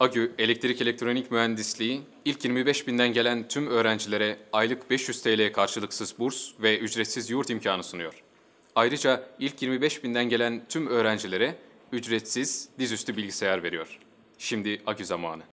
AGÜ Elektrik Elektronik Mühendisliği ilk 25 binden gelen tüm öğrencilere aylık 500 TL karşılıksız burs ve ücretsiz yurt imkanı sunuyor. Ayrıca ilk 25 binden gelen tüm öğrencilere ücretsiz dizüstü bilgisayar veriyor. Şimdi AGÜ zamanı.